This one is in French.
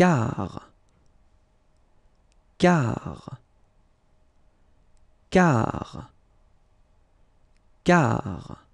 car car car car